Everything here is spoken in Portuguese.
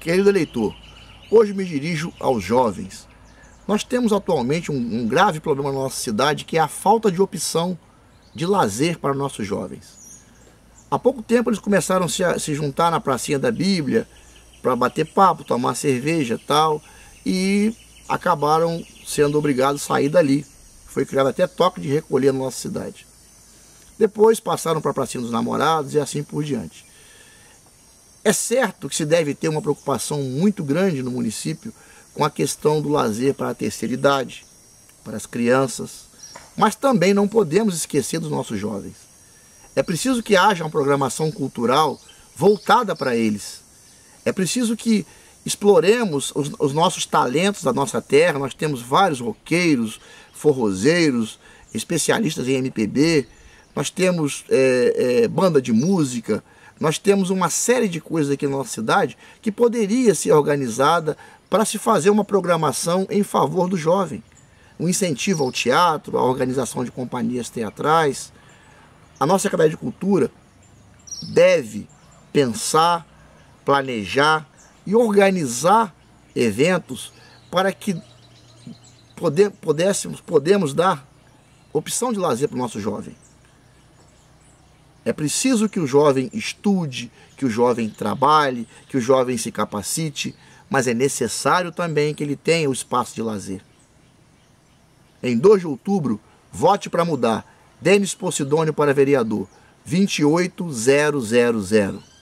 Querido eleitor, hoje me dirijo aos jovens. Nós temos atualmente um, um, grave problema na nossa cidade que é a falta de opção de lazer para nossos jovens. Há pouco tempo eles começaram a se, a se juntar na pracinha da Bíblia para bater papo, tomar cerveja tal, e acabaram sendo obrigados a sair dali. Foi criado até toque de recolher na nossa cidade. Depois passaram para a pracinha dos namorados e assim por diante. É certo que se deve ter uma preocupação muito grande no município com a questão do lazer para a terceira idade, para as crianças, mas também não podemos esquecer dos nossos jovens. É preciso que haja uma programação cultural voltada para eles. É preciso que exploremos os, os, nossos talentos da nossa terra. Nós temos vários roqueiros, forrozeiros, especialistas em MPB, nós temos é, é, banda de música, nós temos uma série de coisas aqui na nossa cidade que poderia ser organizada para se fazer uma programação em favor do jovem. Um incentivo ao teatro, à organização de companhias teatrais. A nossa academia de Cultura deve pensar, planejar e organizar eventos para que poder, pudéssemos, podemos dar opção de lazer para o nosso jovem. É preciso que o jovem estude, que o jovem trabalhe, que o jovem se capacite, mas é necessário também que ele tenha o espaço de lazer. Em 2 de outubro, vote para mudar. Denis Posidônio para vereador. 28000.